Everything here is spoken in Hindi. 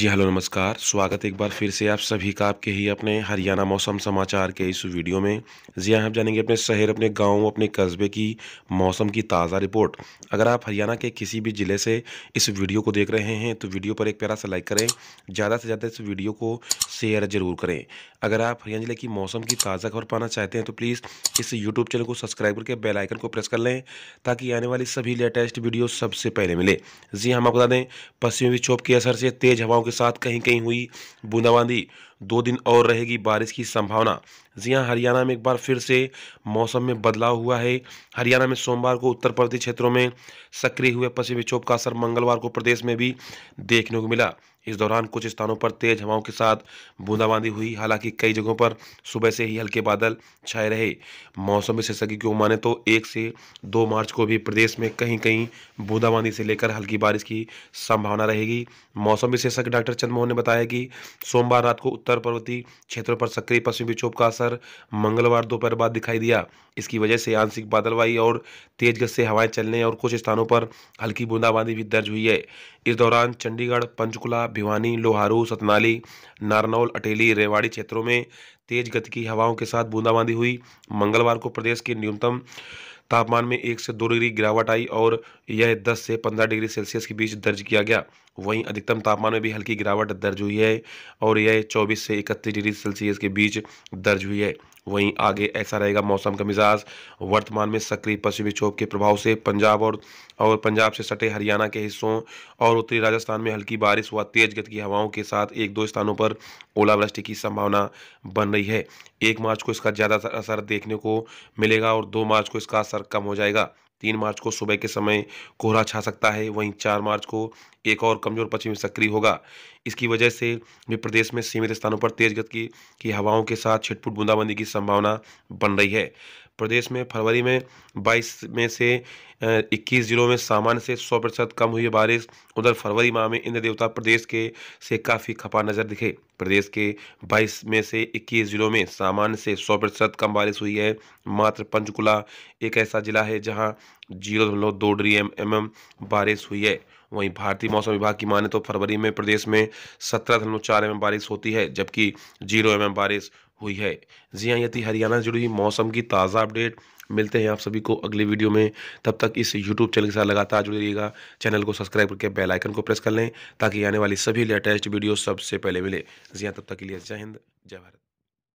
जी हेलो नमस्कार स्वागत एक बार फिर से आप सभी का आपके ही अपने हरियाणा मौसम समाचार के इस वीडियो में जी हाँ, आप जानेंगे अपने शहर अपने गांव अपने कस्बे की मौसम की ताज़ा रिपोर्ट अगर आप हरियाणा के किसी भी ज़िले से इस वीडियो को देख रहे हैं तो वीडियो पर एक प्यारा सा लाइक करें ज़्यादा से ज़्यादा इस वीडियो को शेयर ज़रूर करें अगर आप हरियाणा ज़िले की मौसम की ताज़ा खबर पाना चाहते हैं तो प्लीज़ इस यूट्यूब चैनल को सब्सक्राइब करके बेलाइकन को प्रेस कर लें ताकि आने वाली सभी लेटेस्ट वीडियो सबसे पहले मिले जी हाँ, हम आपको बता दें पश्चिमी विक्षोभ के असर से तेज़ हवाओं के साथ कहीं कहीं हुई बूंदाबांदी दो दिन और रहेगी बारिश की संभावना जी हाँ हरियाणा में एक बार फिर से मौसम में बदलाव हुआ है हरियाणा में सोमवार को उत्तर प्रदेश क्षेत्रों में सक्रिय हुए पश्चिम विक्षोभ का असर मंगलवार को प्रदेश में भी देखने को मिला इस दौरान कुछ स्थानों पर तेज हवाओं के साथ बूंदाबांदी हुई हालांकि कई जगहों पर सुबह से ही हल्के बादल छाए रहे मौसम विशेषज्ञ को माने तो एक से दो मार्च को भी प्रदेश में कहीं कहीं बूंदाबांदी से लेकर हल्की बारिश की संभावना रहेगी मौसम विशेषज्ञ डॉक्टर चंद्रमोहन ने बताया कि सोमवार रात को उत्तर पर्वतीय क्षेत्रों पर सक्रिय पश्चिम विक्षोभ का असर असर मंगलवार दोपहर बाद दिखाई दिया इसकी वजह से आंशिक बादलवाई और तेज गज से हवाएं चलने और कुछ स्थानों पर हल्की बूंदाबांदी भी दर्ज हुई है इस दौरान चंडीगढ़ पंचकुला भिवानी लोहारू सतनाली नारनौल अटेली रेवाड़ी क्षेत्रों में तेज गति की हवाओं के साथ बूंदाबांदी हुई मंगलवार को प्रदेश के न्यूनतम तापमान में एक से दो डिग्री गिरावट आई और यह दस से पंद्रह डिग्री सेल्सियस के बीच दर्ज किया गया वहीं अधिकतम तापमान में भी हल्की गिरावट दर्ज हुई है और यह चौबीस से इकतीस डिग्री सेल्सियस के बीच दर्ज हुई है वहीं आगे ऐसा रहेगा मौसम का मिजाज वर्तमान में सक्रिय पश्चिमी विक्षोभ के प्रभाव से पंजाब और और पंजाब से सटे हरियाणा के हिस्सों और उत्तरी राजस्थान में हल्की बारिश व तेज गति की हवाओं के साथ एक दो स्थानों पर ओलावृष्टि की संभावना बन रही है एक मार्च को इसका ज़्यादा असर देखने को मिलेगा और दो मार्च को इसका असर कम हो जाएगा तीन मार्च को सुबह के समय कोहरा छा सकता है वहीं चार मार्च को एक और कमजोर पश्चिमी सक्रिय होगा इसकी वजह से भी प्रदेश में सीमित स्थानों पर तेज गति की, की हवाओं के साथ छिटपुट बूंदाबांदी की संभावना बन रही है प्रदेश में फरवरी में 22 में से 21 जिलों में सामान्य से 100 प्रतिशत कम हुई बारिश उधर फरवरी माह में इंद्र देवता प्रदेश के से काफ़ी खपा नज़र दिखे प्रदेश के 22 में से 21 जिलों में सामान्य से 100 प्रतिशत कम बारिश हुई है मात्र पंचकुला एक ऐसा जिला है जहाँ जीरो दशमलव दो डी एम एम बारिश हुई है वहीं भारतीय मौसम विभाग की माने तो फरवरी में प्रदेश में सत्रह दशमलव चार एम बारिश होती है जबकि जीरो एम बारिश हुई है जी हाँ यदि हरियाणा से जुड़ी हुई मौसम की ताज़ा अपडेट मिलते हैं आप सभी को अगली वीडियो में तब तक इस यूट्यूब चैनल के साथ लगातार जुड़े रहिएगा चैनल को सब्सक्राइब करके बेल आइकन को प्रेस कर लें ताकि आने वाली सभी लेटेस्ट वीडियो सबसे पहले मिले जी हाँ तब तक के लिए जय हिंद जय भारत